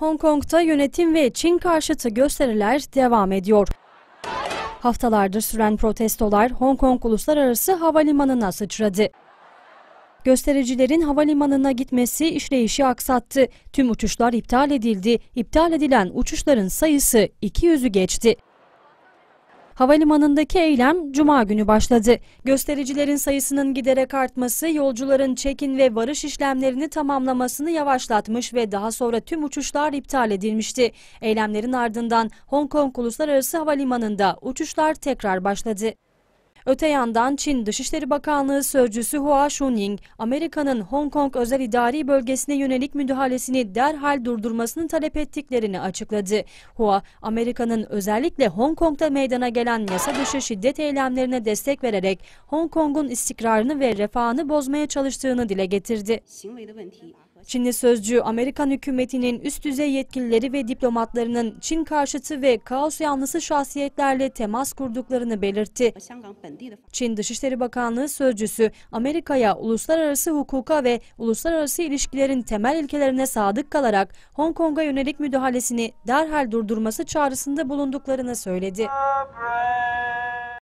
Hong Kong'da yönetim ve Çin karşıtı gösteriler devam ediyor. Haftalardır süren protestolar Hong Kong Uluslararası Havalimanı'na sıçradı. Göstericilerin havalimanına gitmesi işleyişi aksattı. Tüm uçuşlar iptal edildi. İptal edilen uçuşların sayısı 200'ü geçti. Havalimanındaki eylem cuma günü başladı. Göstericilerin sayısının giderek artması yolcuların çekin ve varış işlemlerini tamamlamasını yavaşlatmış ve daha sonra tüm uçuşlar iptal edilmişti. Eylemlerin ardından Hong Kong Uluslararası Havalimanı'nda uçuşlar tekrar başladı. Öte yandan Çin Dışişleri Bakanlığı Sözcüsü Hua Shunying Amerika'nın Hong Kong özel idari bölgesine yönelik müdahalesini derhal durdurmasını talep ettiklerini açıkladı. Hua, Amerika'nın özellikle Hong Kong'da meydana gelen yasa dışı şiddet eylemlerine destek vererek Hong Kong'un istikrarını ve refahını bozmaya çalıştığını dile getirdi. Çinli sözcü Amerikan hükümetinin üst düzey yetkilileri ve diplomatlarının Çin karşıtı ve kaos yanlısı şahsiyetlerle temas kurduklarını belirtti. Çin Dışişleri Bakanlığı sözcüsü Amerika'ya uluslararası hukuka ve uluslararası ilişkilerin temel ilkelerine sadık kalarak Hong Kong'a yönelik müdahalesini derhal durdurması çağrısında bulunduklarını söyledi.